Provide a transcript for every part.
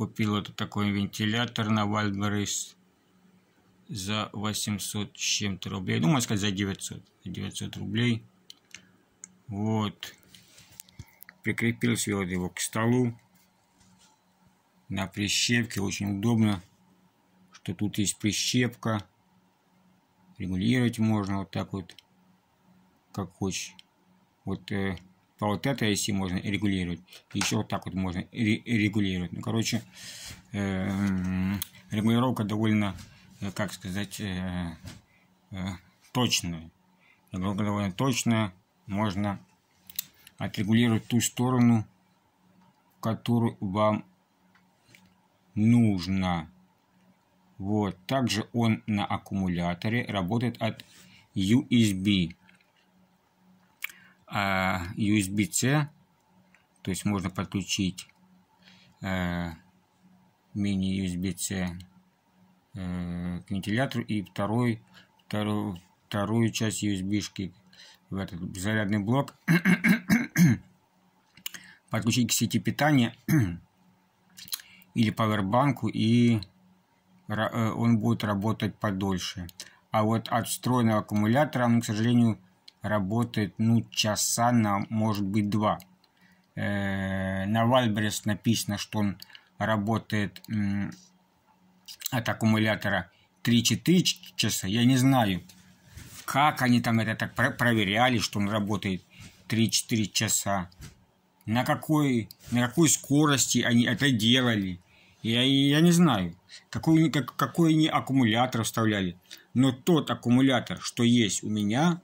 Купил вот такой вентилятор на Вальберис за 800 с чем-то рублей. Ну, можно сказать, за 900. 900 рублей. Вот. Прикрепил вот его к столу. На прищепке. Очень удобно, что тут есть прищепка. Регулировать можно вот так вот. Как хочешь. Вот э, вот это IC можно регулировать. Еще вот так вот можно регулировать. Ну, короче, эм, регулировка довольно, э, как сказать, э, э, точная. Регулировка довольно точная. Можно отрегулировать ту сторону, которую вам нужно. Вот. Также он на аккумуляторе работает от USB а USB-C, то есть можно подключить э, мини-USB-C э, к вентилятору и второй, вторую, вторую часть USB-шки в этот зарядный блок подключить к сети питания или пауэрбанку и он будет работать подольше. А вот от встроенного аккумулятора он, ну, к сожалению, работает ну часа на может быть два. Э, на Вальбрес написано, что он работает от аккумулятора 3-4 часа. Я не знаю, как они там это так проверяли, что он работает 3-4 часа. На какой, на какой скорости они это делали. Я, я не знаю, какой, как, какой они аккумулятор вставляли. Но тот аккумулятор, что есть у меня,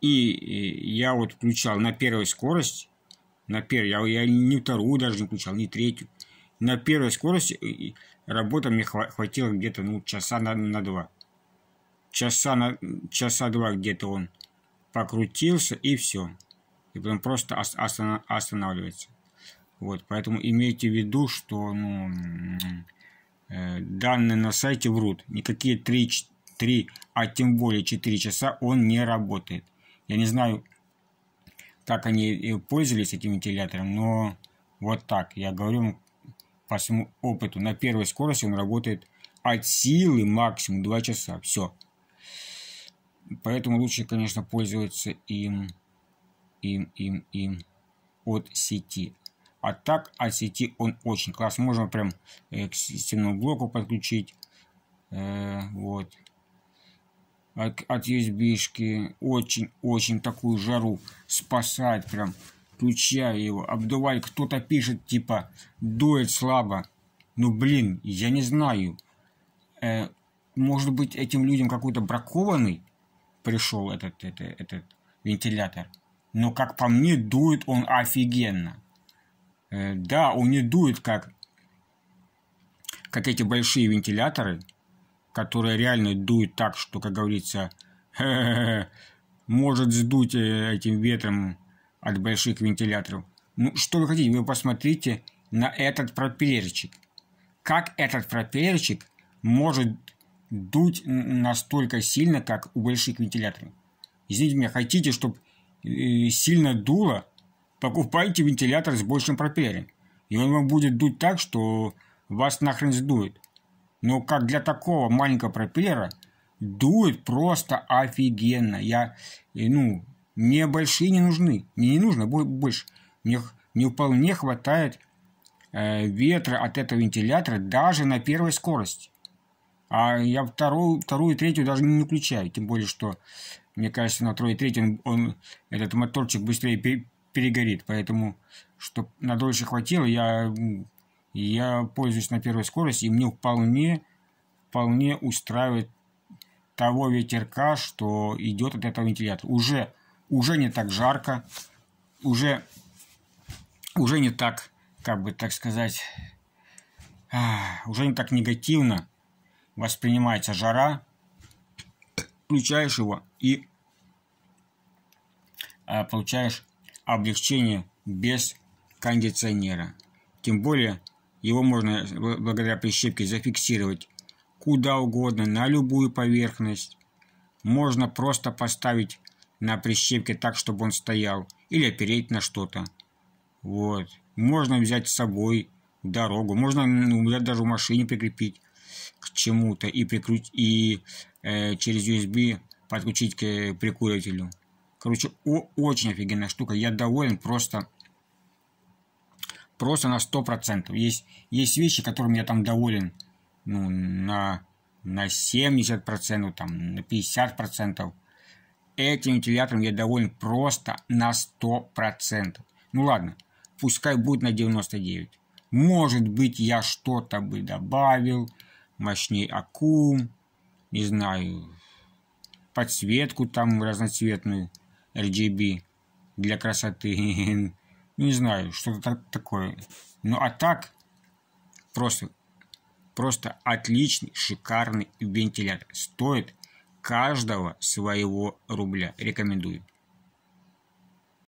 и я вот включал на первую скорость, на первой, я, я не вторую даже не включал, не третью. На первой скорости работа мне хватило где-то ну, часа на, на два. Часа, на, часа два где-то он покрутился и все. И потом просто останавливается. Вот, поэтому имейте в виду, что ну, э, данные на сайте врут. Никакие 3, 3, а тем более 4 часа он не работает. Я не знаю, как они пользовались этим вентилятором, но вот так. Я говорю по своему опыту. На первой скорости он работает от силы максимум 2 часа. Все. Поэтому лучше, конечно, пользоваться им, им, им, им от сети. А так от сети он очень класс. Можно прям э, к системному блоку подключить. Э, вот от, от USB-шки. Очень-очень такую жару спасает прям. включая его, обдувай. Кто-то пишет, типа, дует слабо. Ну, блин, я не знаю. Э, может быть, этим людям какой-то бракованный пришел этот, этот, этот вентилятор. Но, как по мне, дует он офигенно. Э, да, он не дует, как, как эти большие вентиляторы – которая реально дует так, что, как говорится, может сдуть э, этим ветром от больших вентиляторов. Ну, что вы хотите, вы посмотрите на этот пропеллерчик. Как этот пропеллерчик может дуть настолько сильно, как у больших вентиляторов? Извините меня, хотите, чтобы э, сильно дуло, покупайте вентилятор с большим пропеллером. И он вам будет дуть так, что вас нахрен сдует но ну, как для такого маленького пропеллера дует просто офигенно. Я, ну, мне большие не нужны, мне не нужно больше. Мне, мне вполне хватает э, ветра от этого вентилятора даже на первой скорости. А я вторую, вторую и третью даже не включаю. Тем более, что, мне кажется, на второй и третий он, он, этот моторчик быстрее перегорит. Поэтому, чтобы на дольше хватило, я я пользуюсь на первой скорости, и мне вполне, вполне устраивает того ветерка, что идет от этого вентилятора. Уже, уже не так жарко, уже, уже не так, как бы так сказать, а, уже не так негативно воспринимается жара. Включаешь его и а, получаешь облегчение без кондиционера. Тем более его можно э, благодаря прищепке зафиксировать куда угодно, на любую поверхность. Можно просто поставить на прищепке так, чтобы он стоял, или опереть на что-то. Вот. Можно взять с собой в дорогу, можно ну, даже в машине прикрепить к чему-то и, прикрутить и э, через USB подключить к э, прикурителю. Короче, о, очень офигенная штука. Я доволен просто просто на 100%. Есть, есть вещи, которыми я там доволен ну, на, на 70%, там, на 50%. Этим вентилятором я доволен просто на 100%. Ну ладно, пускай будет на 99%. Может быть, я что-то бы добавил, мощнее аккум, не знаю, подсветку там разноцветную, RGB для красоты. Не знаю, что это такое. Ну а так, просто, просто отличный, шикарный вентилятор. Стоит каждого своего рубля. Рекомендую.